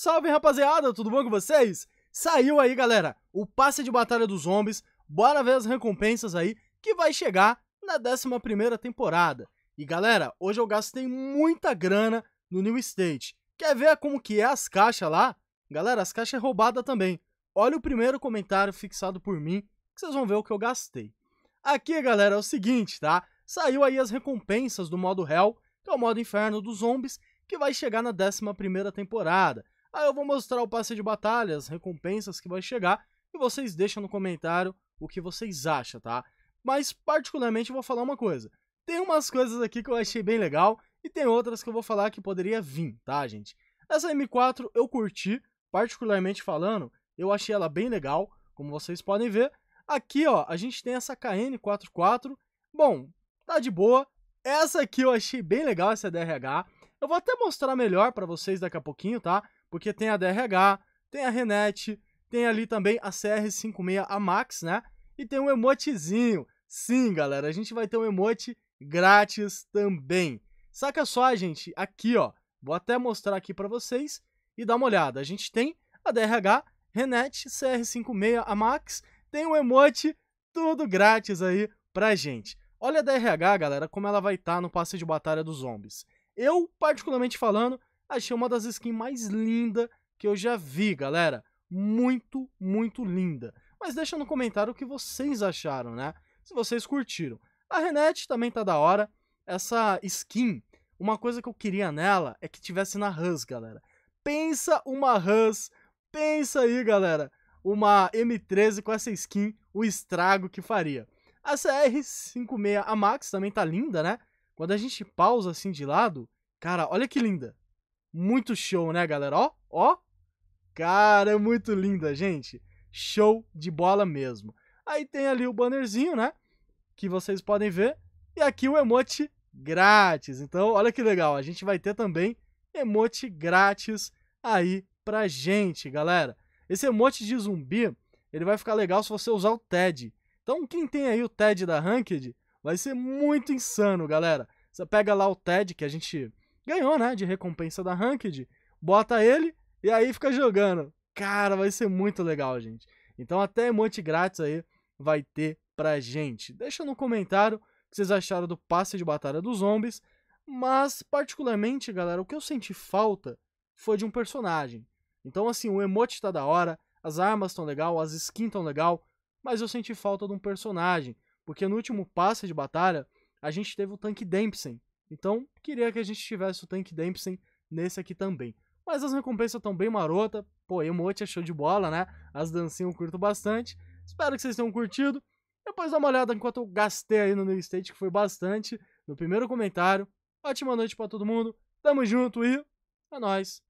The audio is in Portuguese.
Salve rapaziada, tudo bom com vocês? Saiu aí galera, o passe de batalha dos zombies, bora ver as recompensas aí que vai chegar na 11ª temporada. E galera, hoje eu gastei muita grana no New State. Quer ver como que é as caixas lá? Galera, as caixas é roubada também. Olha o primeiro comentário fixado por mim, que vocês vão ver o que eu gastei. Aqui galera, é o seguinte, tá? Saiu aí as recompensas do modo Hell, que é o modo Inferno dos Zombies, que vai chegar na 11ª temporada. Aí eu vou mostrar o passe de batalha, as recompensas que vai chegar, e vocês deixam no comentário o que vocês acham, tá? Mas, particularmente, eu vou falar uma coisa. Tem umas coisas aqui que eu achei bem legal, e tem outras que eu vou falar que poderia vir, tá, gente? Essa M4 eu curti, particularmente falando, eu achei ela bem legal, como vocês podem ver. Aqui, ó, a gente tem essa KN44. Bom, tá de boa. Essa aqui eu achei bem legal, essa DRH. Eu vou até mostrar melhor pra vocês daqui a pouquinho, tá? porque tem a DRH, tem a Renet, tem ali também a CR56 a Max, né? E tem um emotezinho. Sim, galera, a gente vai ter um emote grátis também. Saca só, gente, aqui, ó. Vou até mostrar aqui para vocês e dar uma olhada. A gente tem a DRH, Renet, CR56, a Max, tem um emote tudo grátis aí pra gente. Olha a DRH, galera, como ela vai estar tá no passe de batalha dos zombies. Eu, particularmente falando, Achei uma das skins mais lindas que eu já vi, galera. Muito, muito linda. Mas deixa no comentário o que vocês acharam, né? Se vocês curtiram. A Renete também tá da hora. Essa skin, uma coisa que eu queria nela é que tivesse na Hus, galera. Pensa uma Hus, pensa aí, galera. Uma M13 com essa skin, o estrago que faria. A CR56, a Max também tá linda, né? Quando a gente pausa assim de lado, cara, olha que linda. Muito show, né, galera? Ó, ó. Cara, é muito linda, gente. Show de bola mesmo. Aí tem ali o bannerzinho, né? Que vocês podem ver. E aqui o emote grátis. Então, olha que legal. A gente vai ter também emote grátis aí pra gente, galera. Esse emote de zumbi, ele vai ficar legal se você usar o TED. Então, quem tem aí o TED da Ranked, vai ser muito insano, galera. Você pega lá o TED, que a gente ganhou, né? De recompensa da Ranked. Bota ele e aí fica jogando. Cara, vai ser muito legal, gente. Então até emote grátis aí vai ter pra gente. Deixa no comentário o que vocês acharam do passe de batalha dos zombies. Mas, particularmente, galera, o que eu senti falta foi de um personagem. Então, assim, o emote tá da hora, as armas tão legal, as skins tão legal, mas eu senti falta de um personagem. Porque no último passe de batalha, a gente teve o tanque Dempsey, então, queria que a gente tivesse o Tank Dempsey nesse aqui também. Mas as recompensas estão bem marota. Pô, emote é show de bola, né? As dancinhas eu curto bastante. Espero que vocês tenham curtido. Depois dá uma olhada enquanto eu gastei aí no New State, que foi bastante. No primeiro comentário. Ótima noite para todo mundo. Tamo junto e é nóis.